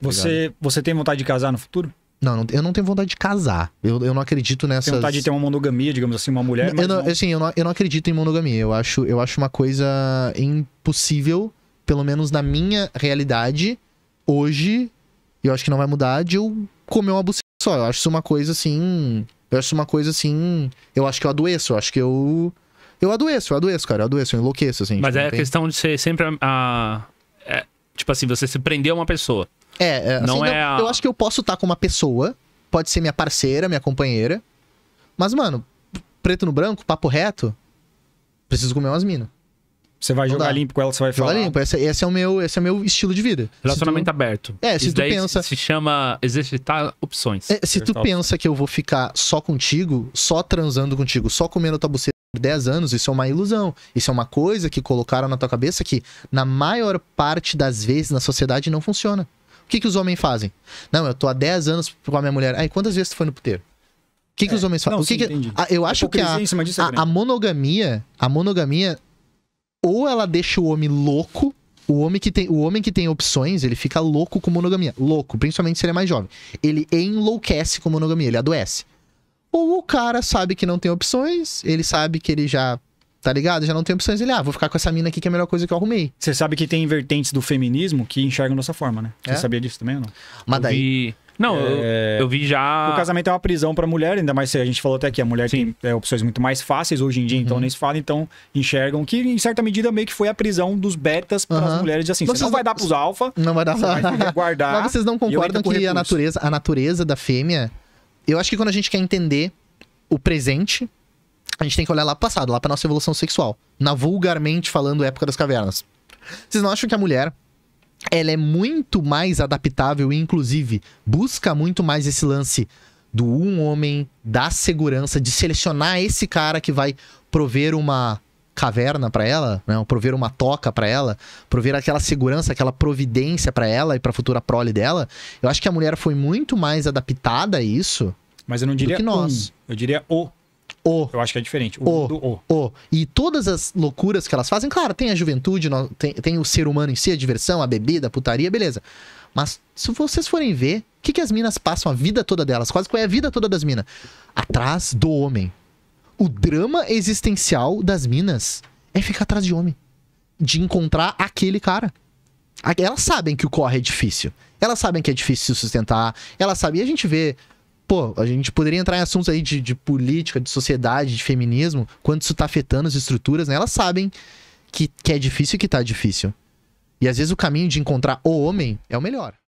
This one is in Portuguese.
Você, você tem vontade de casar no futuro? Não, eu não tenho vontade de casar. Eu, eu não acredito nessa. Tem vontade de ter uma monogamia, digamos assim, uma mulher. Eu não, não... Assim, eu não, eu não acredito em monogamia. Eu acho, eu acho uma coisa impossível, pelo menos na minha realidade, hoje. Eu acho que não vai mudar de eu comer uma buceta só. Eu acho isso uma coisa assim. Eu acho uma coisa assim. Eu acho que eu adoeço. Eu acho que eu. Eu adoeço, eu adoeço, cara. Eu adoeço, eu enlouqueço, assim. Mas tipo, é a tem... questão de ser sempre a. a é, tipo assim, você se prender a uma pessoa. É, é, assim, não, não é. A... Eu acho que eu posso estar tá com uma pessoa, pode ser minha parceira, minha companheira. Mas, mano, preto no branco, papo reto, preciso comer umas minas. Você vai jogar limpo com ela, você vai falar. Jogar limpo, esse, esse, é o meu, esse é o meu estilo de vida. Relacionamento tu... aberto. É, se Isso tu pensa. Se chama exercitar opções. É, se tu pensa que eu vou ficar só contigo, só transando contigo, só comendo a tua buceta por 10 anos, isso é uma ilusão. Isso é uma coisa que colocaram na tua cabeça que, na maior parte das vezes, na sociedade não funciona. O que, que os homens fazem? Não, eu tô há 10 anos com a minha mulher. Aí, quantas vezes tu foi no puteiro? O que, que é, os homens fazem? Não, sim, que... Ah, eu é acho que a, é a, a, monogamia, a monogamia, ou ela deixa o homem louco, o homem que tem, o homem que tem opções, ele fica louco com monogamia, louco, principalmente se ele é mais jovem. Ele enlouquece com monogamia, ele adoece. Ou o cara sabe que não tem opções, ele sabe que ele já tá ligado? Já não tem opções. Ele, ah, vou ficar com essa mina aqui que é a melhor coisa que eu arrumei. Você sabe que tem vertentes do feminismo que enxergam dessa forma, né? Você é? sabia disso também ou não? Mas daí. Vi... Não, é... eu, vi já. O casamento é uma prisão pra mulher, ainda mais se a gente falou até aqui, a mulher Sim. tem é, opções muito mais fáceis hoje em dia, então uhum. então nem se fala, então enxergam que, em certa medida, meio que foi a prisão dos betas para as uhum. mulheres de assim. Vocês não, não vai dar pros alfa. Não vai dar pra guardar. Mas vocês não concordam que a natureza, a natureza da fêmea. Eu acho que quando a gente quer entender o presente, a gente tem que olhar lá pro passado, lá pra nossa evolução sexual. Na vulgarmente falando, época das cavernas. Vocês não acham que a mulher, ela é muito mais adaptável e, inclusive, busca muito mais esse lance do um homem, da segurança, de selecionar esse cara que vai prover uma caverna para ela, né? prover uma toca para ela, prover aquela segurança, aquela providência para ela e para futura prole dela. Eu acho que a mulher foi muito mais adaptada a isso. Mas eu não diria que nós. Um, eu diria o o. Eu acho que é diferente. O, o, o. o. E todas as loucuras que elas fazem, claro, tem a juventude, tem, tem o ser humano em si, a diversão, a bebida, a putaria, beleza. Mas se vocês forem ver, o que, que as minas passam a vida toda delas? Quase qual é a vida toda das minas? Atrás do homem. O drama existencial das minas é ficar atrás de homem. De encontrar aquele cara. Elas sabem que o corre é difícil. Elas sabem que é difícil se sustentar. Elas sabem. E a gente vê pô, a gente poderia entrar em assuntos aí de, de política, de sociedade, de feminismo, quanto isso tá afetando as estruturas, né? Elas sabem que, que é difícil e que tá difícil. E às vezes o caminho de encontrar o homem é o melhor.